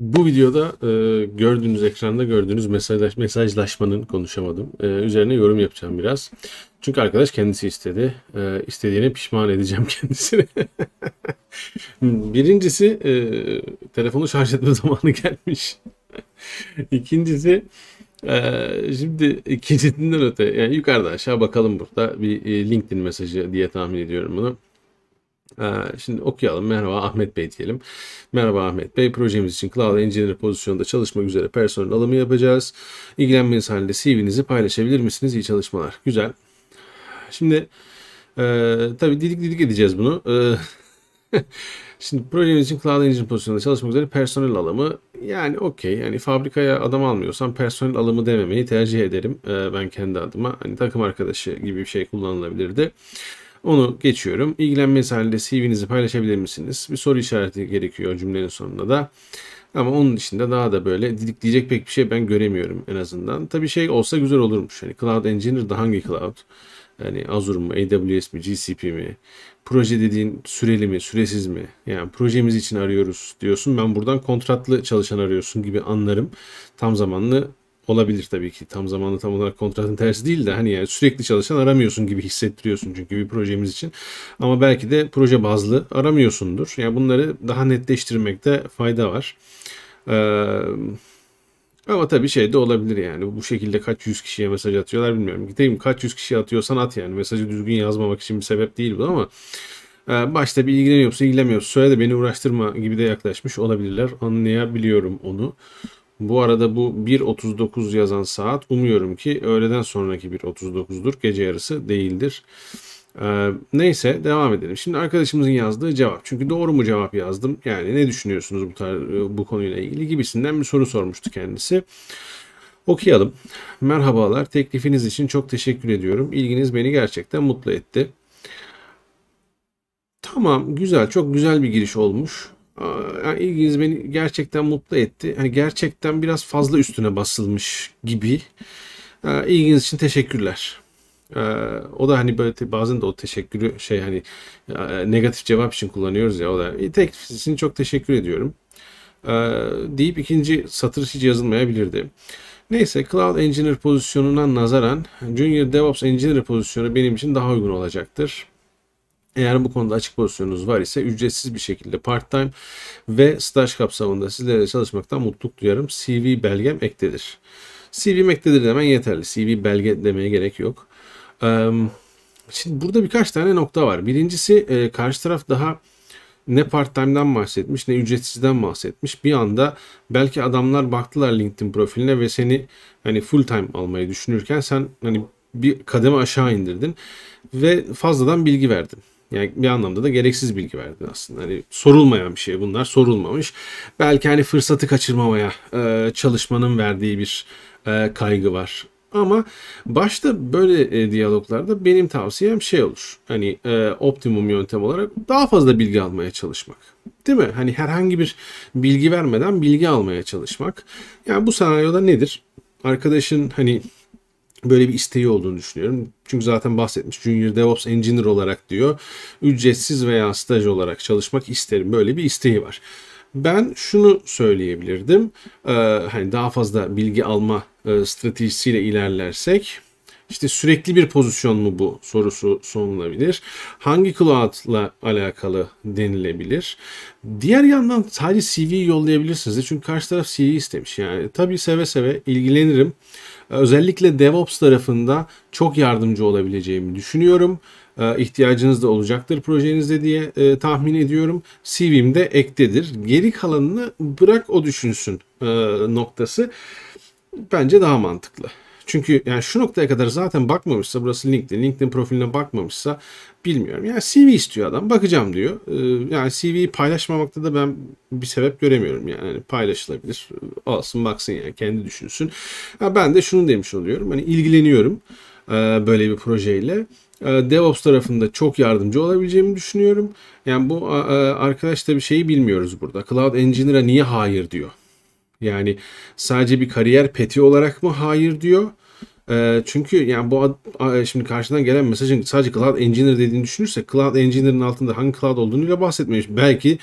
Bu videoda e, gördüğünüz ekranda gördüğünüz mesaj, mesajlaşmanın konuşamadım. E, üzerine yorum yapacağım biraz. Çünkü arkadaş kendisi istedi. E, istediğine pişman edeceğim kendisini. Birincisi e, telefonu şarj etme zamanı gelmiş. İkincisi ee, şimdi ikincisinden öte yani yukarıda aşağı bakalım burada bir e, LinkedIn mesajı diye tahmin ediyorum bunu. Ee, şimdi okuyalım. Merhaba Ahmet Bey diyelim. Merhaba Ahmet Bey. Projemiz için Cloud Engineer pozisyonunda çalışmak üzere personel alımı yapacağız. İlgilenmeniz halinde CV'nizi paylaşabilir misiniz? İyi çalışmalar. Güzel. Şimdi e, tabii didik didik edeceğiz bunu. E, şimdi projemiz için Cloud Engineer pozisyonunda çalışmak üzere personel alımı. Yani okey. Yani fabrikaya adam almıyorsam personel alımı dememeyi tercih ederim. E, ben kendi adıma. Hani takım arkadaşı gibi bir şey kullanılabilirdi. Onu geçiyorum. İlgilenmeniz halinde CV'nizi paylaşabilir misiniz? Bir soru işareti gerekiyor cümlenin sonunda da. Ama onun dışında daha da böyle didikleyecek pek bir şey ben göremiyorum en azından. Tabii şey olsa güzel olurmuş. Hani Cloud Engineer da hangi cloud? Yani Azure mu, AWS mi, GCP mi? Proje dediğin süreli mi, süresiz mi? Yani projemiz için arıyoruz diyorsun. Ben buradan kontratlı çalışan arıyorsun gibi anlarım. Tam zamanlı olabilir tabii ki. Tam zamanlı tam olarak kontratın tersi değil de hani yani sürekli çalışan aramıyorsun gibi hissettiriyorsun çünkü bir projemiz için. Ama belki de proje bazlı aramıyorsundur. Yani bunları daha netleştirmekte fayda var. Ee, ama tabii şey de olabilir yani. Bu şekilde kaç yüz kişiye mesaj atıyorlar bilmiyorum. Gideyim kaç yüz kişiye atıyorsan at yani. Mesajı düzgün yazmamak için bir sebep değil bu ama e, başta bir ilgileniyorsa ilgilemiyorsa söyle de beni uğraştırma gibi de yaklaşmış olabilirler. Anlayabiliyorum onu. Bu arada bu 1.39 yazan saat umuyorum ki öğleden sonraki 1.39'dur. Gece yarısı değildir. Ee, neyse devam edelim. Şimdi arkadaşımızın yazdığı cevap. Çünkü doğru mu cevap yazdım? Yani ne düşünüyorsunuz bu, tar- bu konuyla ilgili gibisinden bir soru sormuştu kendisi. Okuyalım. Merhabalar. Teklifiniz için çok teşekkür ediyorum. İlginiz beni gerçekten mutlu etti. Tamam, güzel. Çok güzel bir giriş olmuş. Ee, yani ilginiz beni gerçekten mutlu etti. Hani gerçekten biraz fazla üstüne basılmış gibi. Ee, ilginiz için teşekkürler. Ee, o da hani böyle bazen de o teşekkürü şey hani e, negatif cevap için kullanıyoruz ya o da. E, teklif için çok teşekkür ediyorum. E, deyip ikinci satır hiç yazılmayabilirdi. Neyse Cloud Engineer pozisyonuna nazaran Junior DevOps Engineer pozisyonu benim için daha uygun olacaktır. Eğer bu konuda açık pozisyonunuz var ise ücretsiz bir şekilde part-time ve staj kapsamında sizlerle çalışmaktan mutluluk duyarım. CV belgem ektedir. CV ektedir demen yeterli. CV belge demeye gerek yok. Şimdi burada birkaç tane nokta var. Birincisi e, karşı taraf daha ne part-time'den bahsetmiş ne ücretsizden bahsetmiş. Bir anda belki adamlar baktılar LinkedIn profiline ve seni hani full-time almayı düşünürken sen hani bir kademe aşağı indirdin ve fazladan bilgi verdin. Yani bir anlamda da gereksiz bilgi verdin aslında. Hani sorulmayan bir şey bunlar sorulmamış. Belki hani fırsatı kaçırmamaya e, çalışmanın verdiği bir e, kaygı var. Ama başta böyle e, diyaloglarda benim tavsiyem şey olur. Hani e, optimum yöntem olarak daha fazla bilgi almaya çalışmak. Değil mi? Hani herhangi bir bilgi vermeden bilgi almaya çalışmak. Yani bu senaryoda nedir? Arkadaşın hani böyle bir isteği olduğunu düşünüyorum. Çünkü zaten bahsetmiş Junior DevOps Engineer olarak diyor. Ücretsiz veya staj olarak çalışmak isterim. Böyle bir isteği var. Ben şunu söyleyebilirdim. Ee, hani daha fazla bilgi alma e, stratejisiyle ilerlersek işte sürekli bir pozisyon mu bu sorusu sorulabilir. Hangi cloud'la alakalı denilebilir. Diğer yandan sadece CV yollayabilirsiniz de çünkü karşı taraf CV istemiş. Yani tabii seve seve ilgilenirim özellikle DevOps tarafında çok yardımcı olabileceğimi düşünüyorum. Ee, ihtiyacınız da olacaktır projenizde diye e, tahmin ediyorum. de ektedir. Geri kalanını bırak o düşünsün e, noktası bence daha mantıklı. Çünkü yani şu noktaya kadar zaten bakmamışsa burası LinkedIn. LinkedIn profiline bakmamışsa bilmiyorum. Yani CV istiyor adam. Bakacağım diyor. Ee, yani CV'yi paylaşmamakta da ben bir sebep göremiyorum. Yani hani paylaşılabilir. Alsın baksın yani kendi düşünsün. Yani ben de şunu demiş oluyorum. Hani ilgileniyorum e, böyle bir projeyle. E, DevOps tarafında çok yardımcı olabileceğimi düşünüyorum. Yani bu arkadaş da bir şeyi bilmiyoruz burada. Cloud Engineer'a niye hayır diyor? Yani sadece bir kariyer peti olarak mı hayır diyor? Ee, çünkü yani bu e, şimdi karşıdan gelen mesajın sadece Cloud Engineer dediğini düşünürse Cloud Engineer'ın altında hangi Cloud olduğunu bile bahsetmemiş. Belki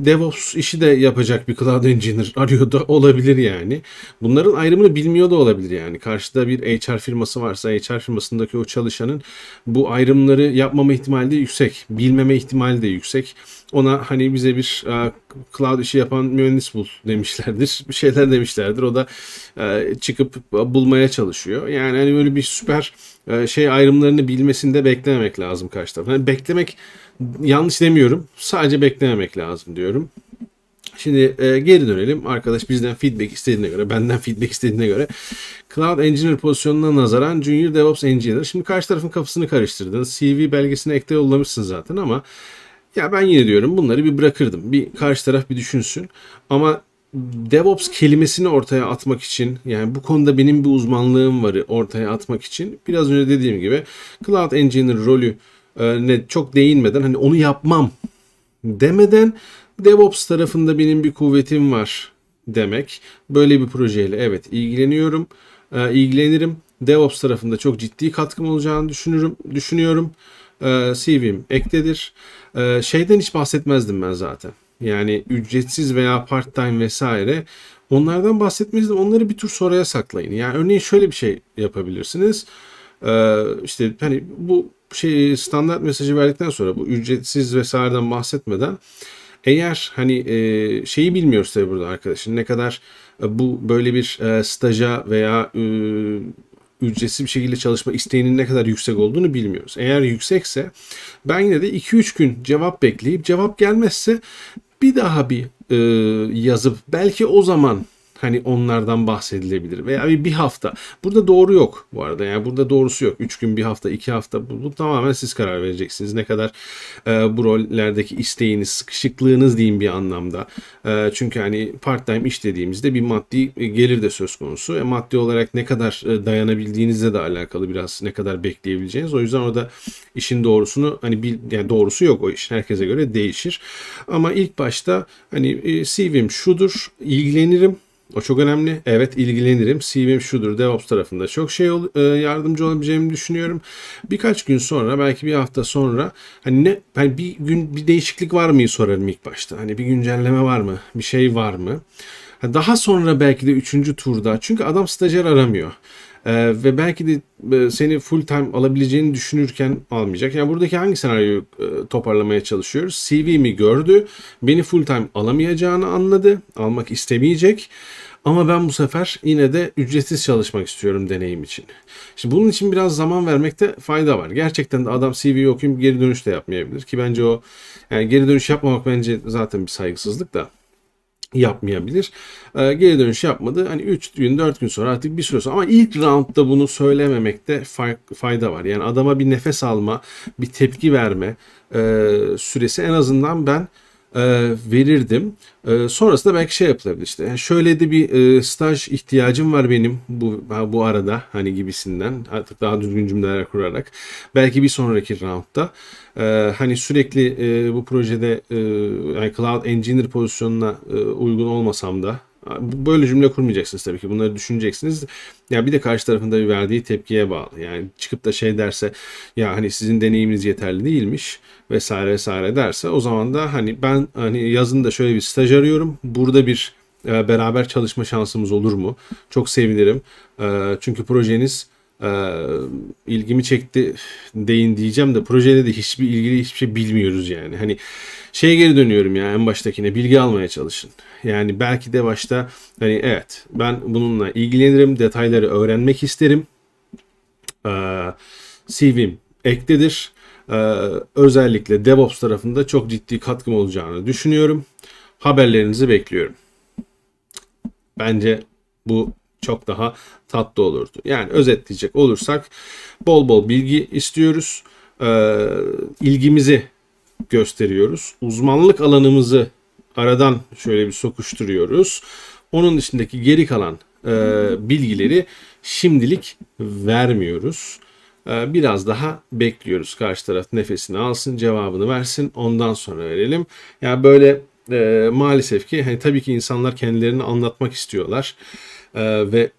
DevOps işi de yapacak bir cloud engineer arıyor da olabilir yani. Bunların ayrımını bilmiyor da olabilir yani. Karşıda bir HR firması varsa HR firmasındaki o çalışanın bu ayrımları yapmama ihtimali de yüksek. Bilmeme ihtimali de yüksek. Ona hani bize bir a, e, cloud işi yapan mühendis bul demişlerdir. Bir şeyler demişlerdir. O da a, e, çıkıp bulmaya çalışıyor. Yani hani böyle bir süper e, şey ayrımlarını bilmesinde beklememek lazım karşı tarafın. Yani beklemek yanlış demiyorum. Sadece beklememek lazım diyorum. Şimdi e, geri dönelim. Arkadaş bizden feedback istediğine göre, benden feedback istediğine göre Cloud Engineer pozisyonuna nazaran Junior DevOps Engineer. Şimdi karşı tarafın kafasını karıştırdınız. CV belgesine ekte yollamışsın zaten ama ya ben yine diyorum bunları bir bırakırdım. Bir karşı taraf bir düşünsün. Ama DevOps kelimesini ortaya atmak için yani bu konuda benim bir uzmanlığım var ortaya atmak için biraz önce dediğim gibi Cloud Engineer rolü e, ne çok değinmeden hani onu yapmam demeden DevOps tarafında benim bir kuvvetim var demek. Böyle bir projeyle evet ilgileniyorum, e, ilgilenirim. DevOps tarafında çok ciddi katkım olacağını düşünürüm, düşünüyorum. E, CV'm ektedir. E, şeyden hiç bahsetmezdim ben zaten. Yani ücretsiz veya part time vesaire. Onlardan bahsetmeniz onları bir tür soruya saklayın. Yani örneğin şöyle bir şey yapabilirsiniz. Ee, işte hani bu şey standart mesajı verdikten sonra bu ücretsiz vesaireden bahsetmeden eğer hani e, şeyi bilmiyoruz tabii burada arkadaşın ne kadar e, bu böyle bir e, staja veya e, ücretsiz bir şekilde çalışma isteğinin ne kadar yüksek olduğunu bilmiyoruz. Eğer yüksekse ben yine de 2-3 gün cevap bekleyip cevap gelmezse bir daha bir e, yazıp belki o zaman hani onlardan bahsedilebilir veya bir hafta. Burada doğru yok bu arada yani burada doğrusu yok. Üç gün bir hafta iki hafta bu, bu tamamen siz karar vereceksiniz. Ne kadar e, bu rollerdeki isteğiniz sıkışıklığınız diyeyim bir anlamda. E, çünkü hani part time iş dediğimizde bir maddi e, gelir de söz konusu. E, maddi olarak ne kadar e, dayanabildiğinizle de alakalı biraz ne kadar bekleyebileceğiniz. O yüzden orada işin doğrusunu hani bir yani doğrusu yok o iş herkese göre değişir. Ama ilk başta hani e, CV'm şudur ilgilenirim o çok önemli. Evet ilgilenirim. CV'm şudur. DevOps tarafında çok şey e, yardımcı olabileceğimi düşünüyorum. Birkaç gün sonra belki bir hafta sonra hani ne hani bir gün bir değişiklik var mı sorarım ilk başta. Hani bir güncelleme var mı? Bir şey var mı? Daha sonra belki de üçüncü turda. Çünkü adam stajyer aramıyor. Ee, ve belki de e, seni full time alabileceğini düşünürken almayacak. Yani buradaki hangi senaryoyu e, toparlamaya çalışıyoruz? CV'mi gördü, beni full time alamayacağını anladı, almak istemeyecek. Ama ben bu sefer yine de ücretsiz çalışmak istiyorum deneyim için. Şimdi bunun için biraz zaman vermekte fayda var. Gerçekten de adam CV okuyup geri dönüş de yapmayabilir ki bence o yani geri dönüş yapmamak bence zaten bir saygısızlık da yapmayabilir. Ee, geri dönüş yapmadı. Hani 3 gün 4 gün sonra artık bir süre sonra ama ilk roundda bunu söylememekte fayda var. Yani adama bir nefes alma, bir tepki verme e, süresi en azından ben e, verirdim. E, sonrasında belki şey yapılabilir işte. Şöyle de bir e, staj ihtiyacım var benim bu bu arada hani gibisinden artık daha düzgün cümleler kurarak belki bir sonraki roundda e, hani sürekli e, bu projede e, yani cloud engineer pozisyonuna e, uygun olmasam da Böyle cümle kurmayacaksınız tabii ki. Bunları düşüneceksiniz. Ya bir de karşı tarafında bir verdiği tepkiye bağlı. Yani çıkıp da şey derse ya hani sizin deneyiminiz yeterli değilmiş vesaire vesaire derse o zaman da hani ben hani yazın da şöyle bir staj arıyorum. Burada bir e, beraber çalışma şansımız olur mu? Çok sevinirim. E, çünkü projeniz e, ilgimi çekti deyin diyeceğim de projede de hiçbir ilgili hiçbir şey bilmiyoruz yani. Hani şeye geri dönüyorum ya en baştakine bilgi almaya çalışın. Yani belki de başta hani evet ben bununla ilgilenirim, detayları öğrenmek isterim. E, ee, CV'm ektedir. E, özellikle DevOps tarafında çok ciddi katkım olacağını düşünüyorum. Haberlerinizi bekliyorum. Bence bu çok daha tatlı olurdu. Yani özetleyecek olursak bol bol bilgi istiyoruz. E, ilgimizi gösteriyoruz. Uzmanlık alanımızı aradan şöyle bir sokuşturuyoruz. Onun dışındaki geri kalan e, bilgileri şimdilik vermiyoruz. E, biraz daha bekliyoruz. Karşı taraf nefesini alsın, cevabını versin. Ondan sonra verelim. Yani böyle e, maalesef ki hani tabii ki insanlar kendilerini anlatmak istiyorlar. Ee, ve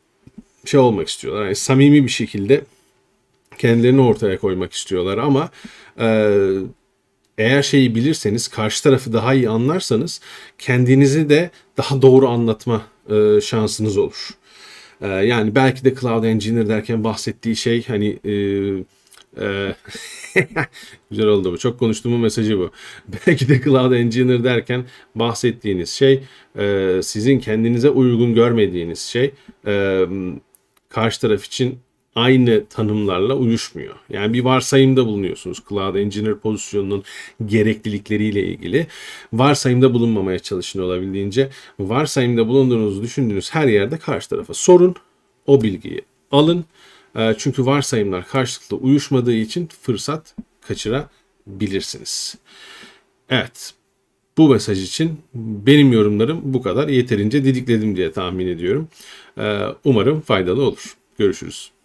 şey olmak istiyorlar. Yani samimi bir şekilde kendilerini ortaya koymak istiyorlar ama e, eğer şeyi bilirseniz, karşı tarafı daha iyi anlarsanız kendinizi de daha doğru anlatma e, şansınız olur. E, yani belki de cloud engineer derken bahsettiği şey hani e, ee, güzel oldu bu. Çok konuştuğumun mesajı bu. Belki de Cloud Engineer derken bahsettiğiniz şey e, sizin kendinize uygun görmediğiniz şey e, karşı taraf için aynı tanımlarla uyuşmuyor. Yani bir varsayımda bulunuyorsunuz Cloud Engineer pozisyonunun gereklilikleriyle ilgili. Varsayımda bulunmamaya çalışın olabildiğince. Varsayımda bulunduğunuzu düşündüğünüz her yerde karşı tarafa sorun. O bilgiyi alın ee, çünkü varsayımlar karşılıklı uyuşmadığı için fırsat kaçırabilirsiniz. Evet. Bu mesaj için benim yorumlarım bu kadar. Yeterince didikledim diye tahmin ediyorum. Ee, umarım faydalı olur. Görüşürüz.